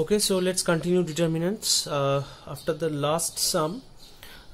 okay so let's continue determinants uh, after the last sum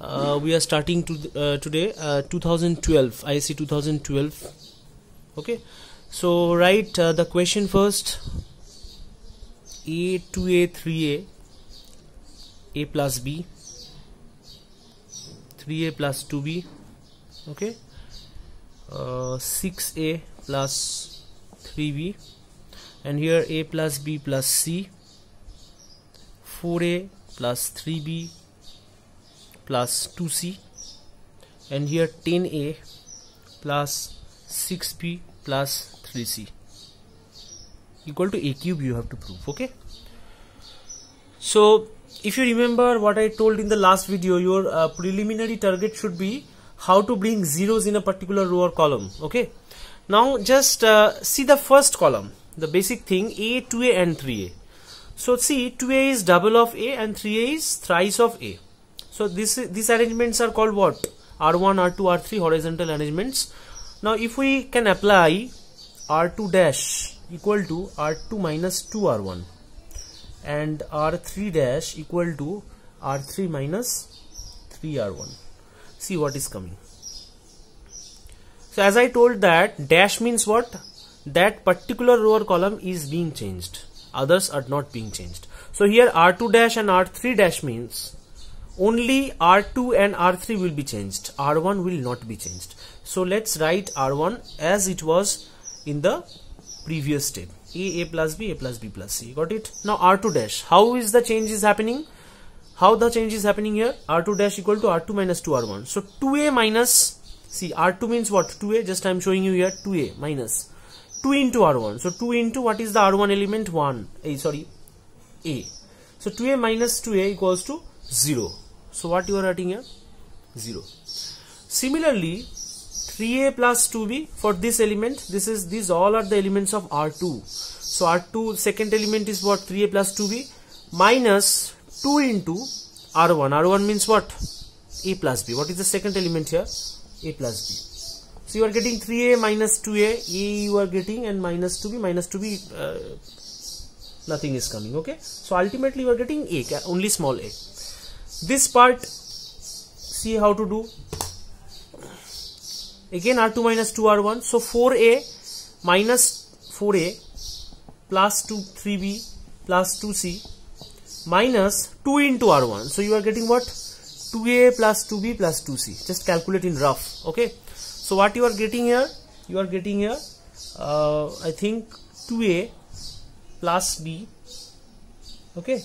uh, we are starting to uh, today uh, 2012 IC 2012 okay so write uh, the question first a 2a 3a a plus b 3a plus 2b okay 6a uh, plus 3b and here a plus b plus c 4a plus 3b plus 2c and here 10a plus 6b plus 3c equal to a cube you have to prove okay so if you remember what I told in the last video your uh, preliminary target should be how to bring zeros in a particular row or column okay now just uh, see the first column the basic thing a 2a and 3a so see 2a is double of a and 3a is thrice of a. So this these arrangements are called what? R1, R2, R3 horizontal arrangements. Now if we can apply R2 dash equal to R2 minus 2R1 and R3 dash equal to R3 minus 3R1. See what is coming. So as I told that dash means what? That particular row or column is being changed others are not being changed so here r2 dash and r3 dash means only r2 and r3 will be changed r1 will not be changed so let's write r1 as it was in the previous step a a plus b a plus b plus c got it now r2 dash how is the change is happening how the change is happening here r2 dash equal to r2 minus 2r1 so 2a minus see r2 means what 2a just i'm showing you here 2a minus 2 into r1 so 2 into what is the r1 element 1 a sorry a so 2a minus 2a equals to 0 so what you are writing here 0 similarly 3a plus 2b for this element this is these all are the elements of r2 so r2 second element is what 3a plus 2b minus 2 into r1 r1 means what a plus b what is the second element here a plus b so you are getting 3a minus 2a, a you are getting and minus 2b, minus 2b uh, nothing is coming, okay. So ultimately you are getting a, only small a. This part, see how to do. Again r2 minus 2r1, so 4a minus 4a plus 2 3b plus 2c minus 2 into r1. So you are getting what? 2a plus 2b plus 2c. Just calculate in rough, okay so what you are getting here you are getting here uh, i think 2a plus b okay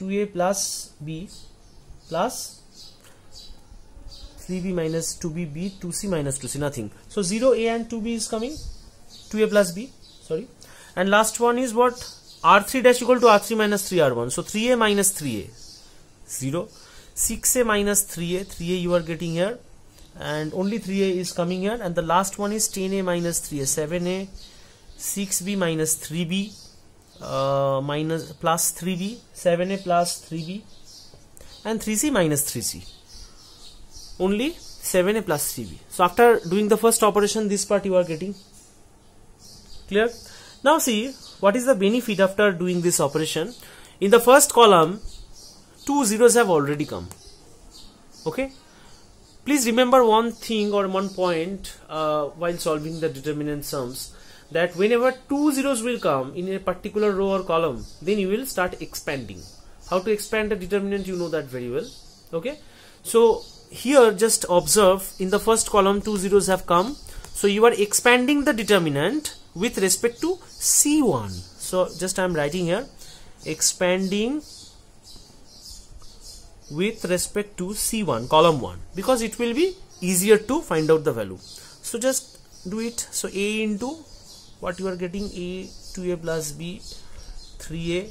2a plus b plus 3b minus 2b b 2c minus 2c nothing so 0a and 2b is coming 2a plus b sorry and last one is what r3 dash equal to r3 minus 3r1 so 3a minus 3a 0 6a minus 3a 3a you are getting here and only 3a is coming here and the last one is 10a minus 3a 7a 6b minus 3b uh, minus plus 3b 7a plus 3b and 3c minus 3c only 7a plus 3b so after doing the first operation this part you are getting clear now see what is the benefit after doing this operation in the first column two zeros have already come okay Please remember one thing or one point uh, while solving the determinant sums that whenever two zeros will come in a particular row or column, then you will start expanding. How to expand the determinant, you know that very well. Okay. So here just observe in the first column two zeros have come. So you are expanding the determinant with respect to C1. So just I'm writing here expanding with respect to C1 column 1 because it will be easier to find out the value. So just do it. So A into what you are getting A 2A plus B 3A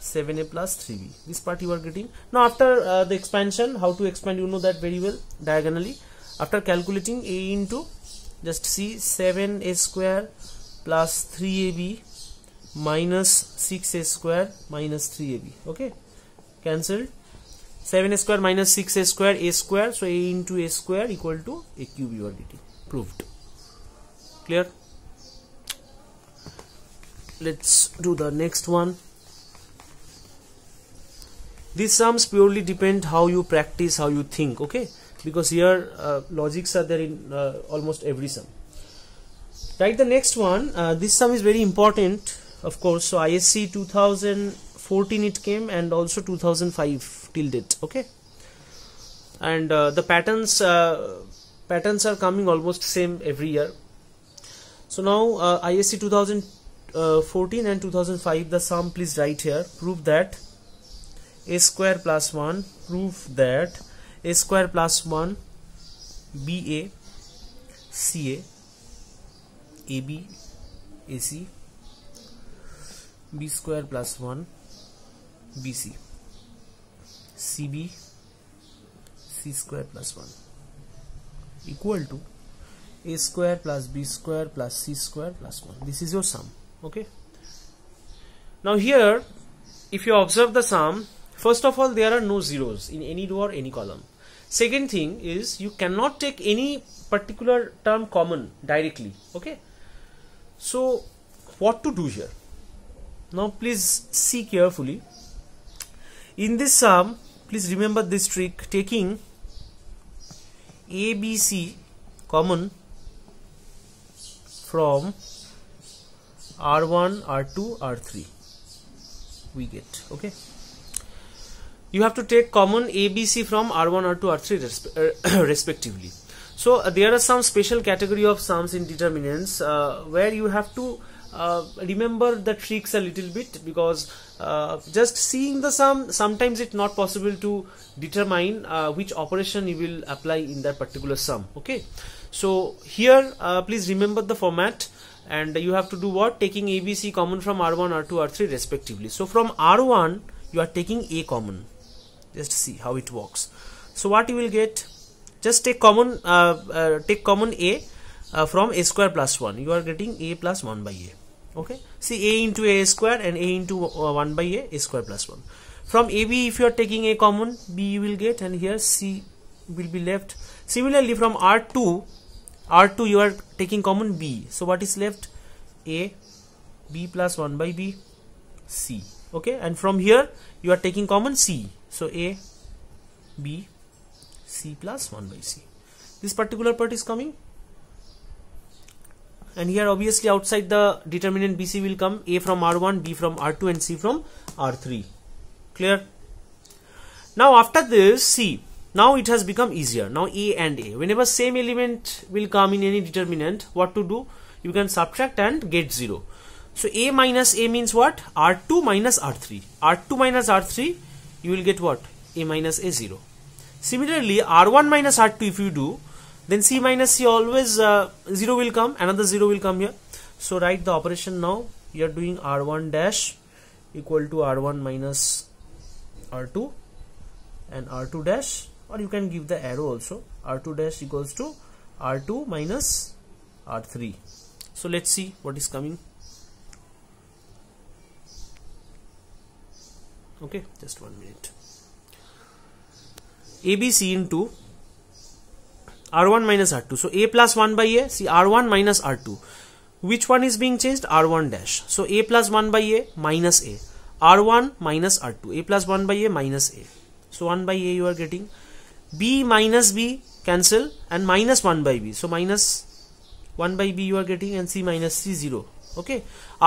7A plus 3B. This part you are getting. Now after uh, the expansion how to expand you know that very well diagonally. After calculating A into just see 7A square plus 3AB minus 6A square minus 3AB. Okay. Cancelled. 7 square minus 6 square a square so a into a square equal to a cube you are getting proved clear let's do the next one these sums purely depend how you practice how you think okay because here uh, logics are there in uh, almost every sum right the next one uh, this sum is very important of course so isc 2014 it came and also 2005 till date okay and uh, the patterns uh, patterns are coming almost same every year so now uh, ISC 2014 uh, and 2005 the sum please write here prove that a square plus 1 prove that a square plus 1 BA CA AB AC B square plus 1 BC cb c square plus 1 equal to a square plus b square plus c square plus 1 this is your sum okay now here if you observe the sum first of all there are no zeros in any row or any column second thing is you cannot take any particular term common directly okay so what to do here now please see carefully in this sum please remember this trick taking ABC common from R1, R2, R3 we get okay you have to take common ABC from R1, R2, R3 resp uh, respectively so uh, there are some special category of sums in determinants uh, where you have to uh, remember the tricks a little bit because uh, just seeing the sum sometimes it's not possible to determine uh, which operation you will apply in that particular sum okay so here uh, please remember the format and you have to do what taking ABC common from R1 R2 R3 respectively so from R1 you are taking A common just see how it works so what you will get just take common uh, take common A uh, from a square plus 1 you are getting a plus 1 by a okay see a into a square and a into uh, 1 by a square plus 1 from ab if you are taking a common b you will get and here c will be left similarly from r2 r2 you are taking common b so what is left a b plus 1 by b c okay and from here you are taking common c so a b c plus 1 by c this particular part is coming and here obviously outside the determinant BC will come A from R1, B from R2 and C from R3. Clear? Now after this C, now it has become easier. Now A and A, whenever same element will come in any determinant, what to do? You can subtract and get 0. So A minus A means what? R2 minus R3. R2 minus R3, you will get what? A minus A0. Similarly, R1 minus R2 if you do, then c minus c always uh, 0 will come another 0 will come here so write the operation now you are doing r1 dash equal to r1 minus r2 and r2 dash or you can give the arrow also r2 dash equals to r2 minus r3 so let's see what is coming okay just one minute abc into r1 minus r2 so a plus 1 by a see r1 minus r2 which one is being changed r1 dash so a plus 1 by a minus a r1 minus r2 a plus 1 by a minus a so 1 by a you are getting b minus b cancel and minus 1 by b so minus 1 by b you are getting and c minus c 0 okay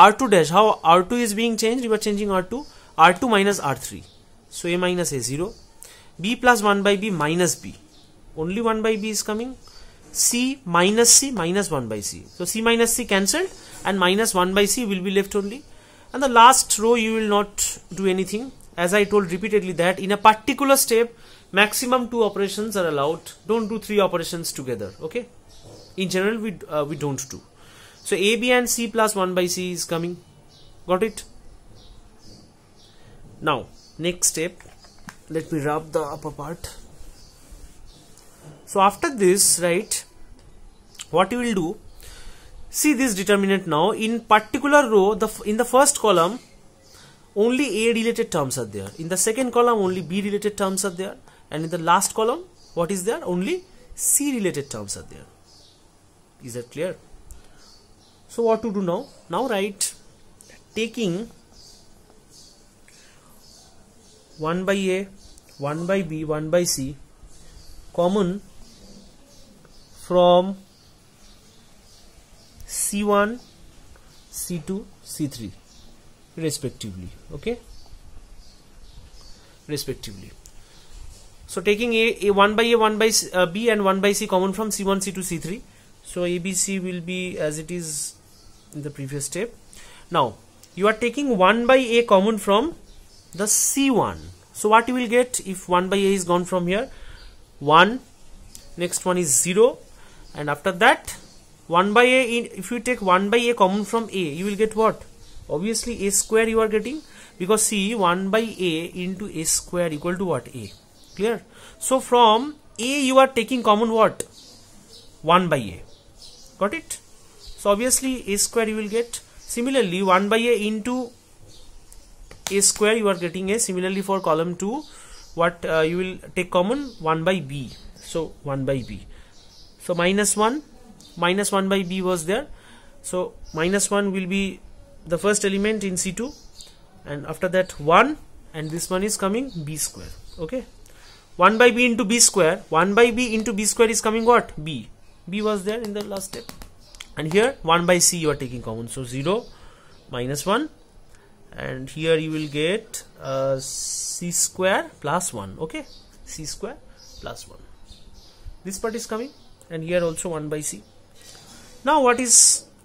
r2 dash how r2 is being changed you are changing r2 r2 minus r3 so a minus a 0 b plus 1 by b minus b only 1 by b is coming c minus c minus 1 by c so c minus c cancelled and minus 1 by c will be left only and the last row you will not do anything as i told repeatedly that in a particular step maximum two operations are allowed don't do three operations together okay in general we uh, we don't do so a b and c plus 1 by c is coming got it now next step let me rub the upper part so after this right what you will do see this determinant now in particular row the in the first column only a related terms are there in the second column only b related terms are there and in the last column what is there only c related terms are there is that clear so what to do now now write taking 1 by a 1 by b 1 by c common from C1, C2, C3 respectively okay respectively so taking a, a 1 by a 1 by uh, b and 1 by c common from c1 c2 c3 so abc will be as it is in the previous step now you are taking 1 by a common from the c1 so what you will get if 1 by a is gone from here 1 next one is 0 and after that 1 by a in, if you take 1 by a common from a you will get what obviously a square you are getting because see 1 by a into a square equal to what a clear so from a you are taking common what 1 by a got it so obviously a square you will get similarly 1 by a into a square you are getting a similarly for column 2 what uh, you will take common 1 by b so 1 by b so minus 1 minus 1 by b was there so minus 1 will be the first element in c2 and after that 1 and this one is coming b square okay 1 by b into b square 1 by b into b square is coming what b b was there in the last step and here 1 by c you are taking common so 0 minus 1 and here you will get uh, c square plus 1 okay c square plus 1 this part is coming and here also 1 by c now what is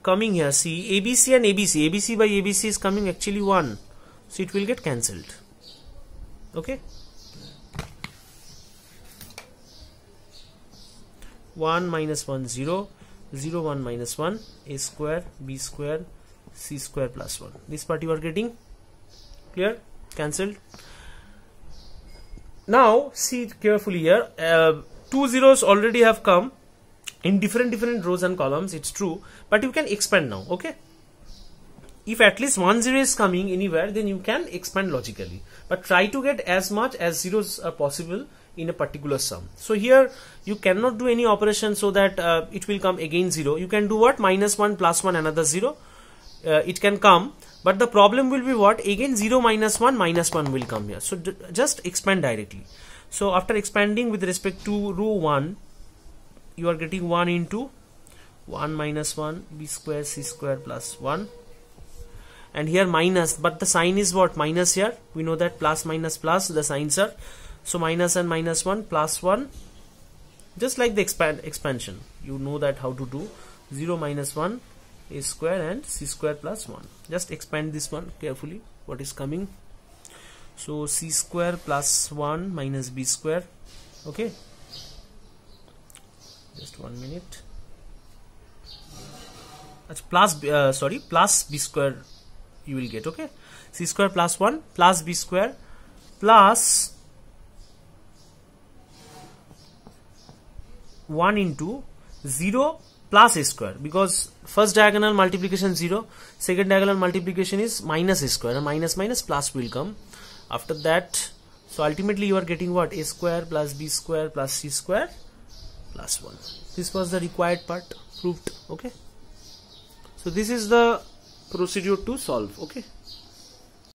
coming here see abc and abc abc by abc is coming actually 1 so it will get cancelled okay 1 minus 1 0 0 1 minus 1 a square b square c square plus 1 this part you are getting clear cancelled now see carefully here uh, two zeros already have come in different different rows and columns it's true but you can expand now okay if at least one zero is coming anywhere then you can expand logically but try to get as much as zeros are possible in a particular sum so here you cannot do any operation so that uh, it will come again zero you can do what minus one plus one another zero uh, it can come but the problem will be what again 0 minus 1 minus 1 will come here so just expand directly so after expanding with respect to row 1 you are getting 1 into 1 minus 1 b square c square plus 1 and here minus but the sign is what minus here we know that plus minus plus the signs are so minus and minus 1 plus 1 just like the expand expansion you know that how to do 0 minus 1 a square and c square plus 1 just expand this one carefully what is coming so c square plus 1 minus b square okay just one minute that's plus sorry plus B square you will get okay C square plus one plus B square plus plus a square because first diagonal multiplication 0 second diagonal multiplication is minus a square and minus minus plus will come after that so ultimately you are getting what a square plus b square plus c square plus 1 this was the required part proved okay so this is the procedure to solve okay